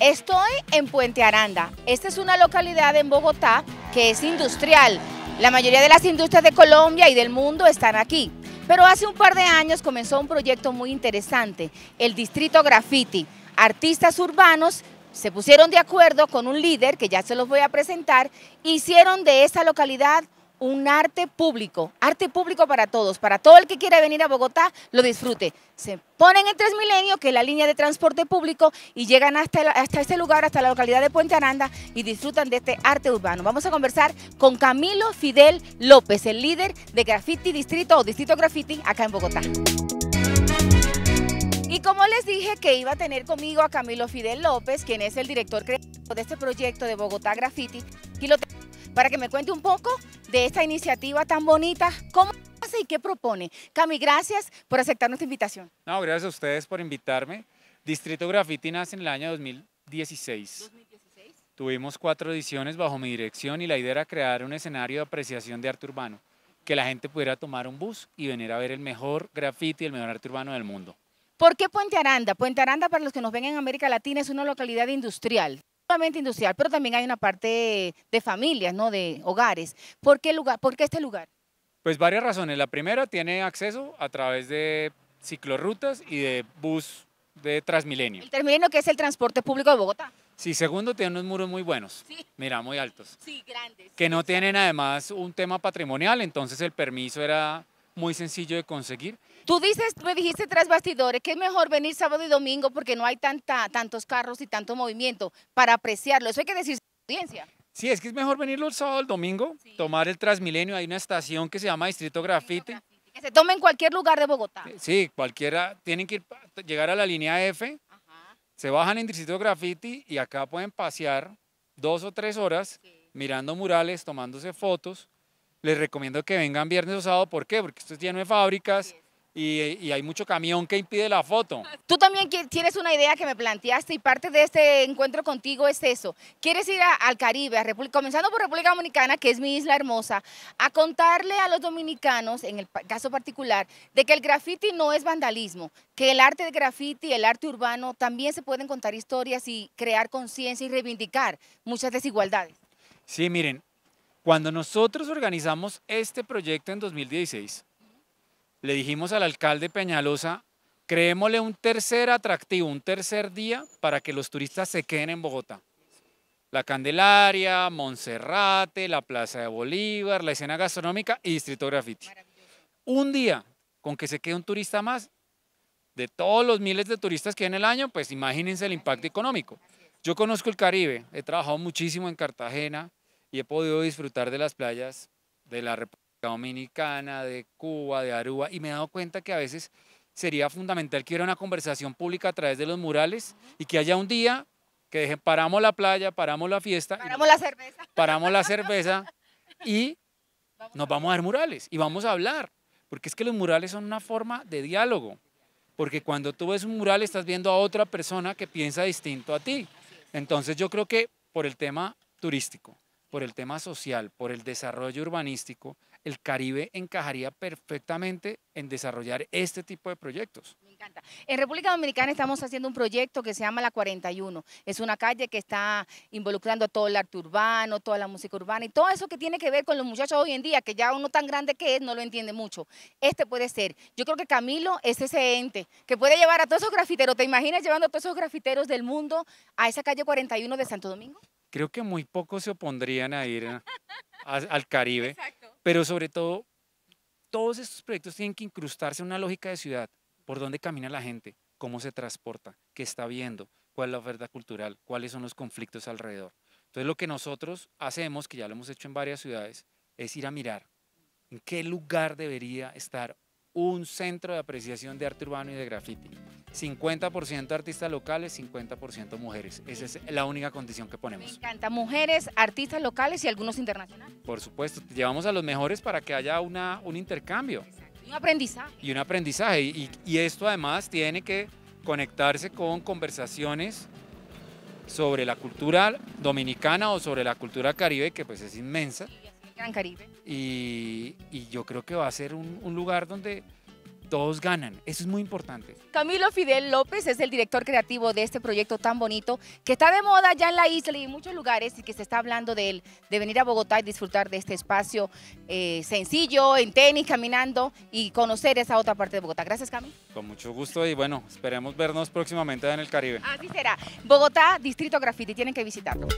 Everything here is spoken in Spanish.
Estoy en Puente Aranda. Esta es una localidad en Bogotá que es industrial. La mayoría de las industrias de Colombia y del mundo están aquí. Pero hace un par de años comenzó un proyecto muy interesante, el Distrito Graffiti. Artistas urbanos se pusieron de acuerdo con un líder, que ya se los voy a presentar, hicieron de esta localidad un arte público, arte público para todos, para todo el que quiera venir a Bogotá, lo disfrute. Se ponen en milenio, que es la línea de transporte público, y llegan hasta, hasta este lugar, hasta la localidad de Puente Aranda, y disfrutan de este arte urbano. Vamos a conversar con Camilo Fidel López, el líder de Graffiti Distrito o Distrito Graffiti acá en Bogotá. Y como les dije que iba a tener conmigo a Camilo Fidel López, quien es el director creativo de este proyecto de Bogotá Graffiti, para que me cuente un poco de esta iniciativa tan bonita. ¿Cómo hace y qué propone? Cami, gracias por aceptar nuestra invitación. No, gracias a ustedes por invitarme. Distrito Graffiti nace en el año 2016. 2016. Tuvimos cuatro ediciones bajo mi dirección y la idea era crear un escenario de apreciación de arte urbano, que la gente pudiera tomar un bus y venir a ver el mejor graffiti y el mejor arte urbano del mundo. ¿Por qué Puente Aranda? Puente Aranda, para los que nos ven en América Latina, es una localidad industrial solamente industrial, pero también hay una parte de familias, ¿no? De hogares. ¿Por qué, lugar, por qué este lugar? Pues varias razones. La primera tiene acceso a través de ciclorrutas y de bus de Transmilenio. El Transmilenio que es el transporte público de Bogotá. Sí, segundo, tiene unos muros muy buenos. Sí. Mira, muy altos. Sí, grandes. Que no tienen además un tema patrimonial, entonces el permiso era muy sencillo de conseguir. Tú dices, me dijiste tras bastidores que es mejor venir sábado y domingo porque no hay tanta, tantos carros y tanto movimiento para apreciarlo. Eso hay que decir audiencia. Sí, es que es mejor venir sábado sábados el domingo, tomar el Transmilenio. Hay una estación que se llama Distrito Grafite. Que se toma en cualquier lugar de Bogotá. Eh, sí, cualquiera. Tienen que llegar a la línea F, se bajan en Distrito Grafiti y acá pueden pasear dos o tres horas mirando murales, tomándose fotos les recomiendo que vengan viernes o sábado. ¿Por qué? Porque esto es lleno fábricas. Y, hay mucho camión que impide la foto. Tú también tienes una idea que me planteaste y parte de este encuentro contigo es eso. Quieres ir al Caribe, comenzando por República Dominicana, que es mi isla hermosa, a contarle a los dominicanos, en el caso particular, de que el graffiti no es vandalismo, que el arte de graffiti, el arte urbano, también se pueden contar historias y crear conciencia y reivindicar muchas desigualdades. Sí, miren, cuando nosotros organizamos este proyecto en 2016, le dijimos al alcalde Peñalosa, creémosle un tercer atractivo, un tercer día para que los turistas se queden en Bogotá. La Candelaria, Monserrate, la Plaza de Bolívar, la escena gastronómica y Distrito Graffiti. Un día con que se quede un turista más, de todos los miles de turistas que hay en el año, pues imagínense el impacto económico. Yo conozco el Caribe, he trabajado muchísimo en Cartagena, y he podido disfrutar de las playas de la República Dominicana, de Cuba, de Aruba, y me he dado cuenta que a veces sería fundamental que hubiera una conversación pública a través de los murales y que haya un día que dejen, paramos la playa, paramos la fiesta. Paramos la cerveza. Paramos la cerveza y nos vamos a ver murales y vamos a hablar, porque es que los murales son una forma de diálogo, porque cuando tú ves un mural estás viendo a otra persona que piensa distinto a ti. Entonces yo creo que por el tema turístico, por el tema social, por el desarrollo urbanístico, el Caribe encajaría perfectamente en desarrollar este tipo de proyectos. Me encanta. En República Dominicana estamos haciendo un proyecto que se llama La 41. Es una calle que está involucrando a todo el arte urbano, toda la música urbana y todo eso que tiene que ver con los muchachos hoy en día, que ya uno tan grande que es no lo entiende mucho. Este puede ser. Yo creo que Camilo es ese ente que puede llevar a todos esos grafiteros. ¿Te imaginas llevando a todos esos grafiteros del mundo a esa calle 41 de Santo Domingo? creo que muy pocos se opondrían a ir al Caribe, pero sobre todo, todos estos proyectos tienen que incrustarse en una lógica de ciudad, por dónde camina la gente, cómo se transporta, qué está viendo, cuál es la oferta cultural, cuáles son los conflictos alrededor. Entonces lo que nosotros hacemos, que ya lo hemos hecho en varias ciudades, es ir a mirar en qué lugar debería estar un centro de apreciación de arte urbano y de graffiti. 50% artistas locales, 50% mujeres. Esa es la única condición que ponemos. Me encanta, mujeres, artistas locales y algunos internacionales. Por supuesto, llevamos a los mejores para que haya una, un intercambio. Exacto. Un aprendizaje. Y un aprendizaje. Y, esto además tiene que conectarse con conversaciones sobre la cultura dominicana o sobre la cultura caribe, que pues es inmensa. Y Y, yo creo que va a ser un, un lugar donde todos ganan. Eso es muy importante. Camilo Fidel López es el director creativo de este proyecto tan bonito que está de moda ya en la isla y en muchos lugares y que se está hablando de él, de venir a Bogotá y disfrutar de este espacio eh, sencillo, en tenis, caminando y conocer esa otra parte de Bogotá. Gracias, Camilo. Con mucho gusto y bueno, esperemos vernos próximamente en el Caribe. Así será. Bogotá, Distrito Graffiti, tienen que visitarlo.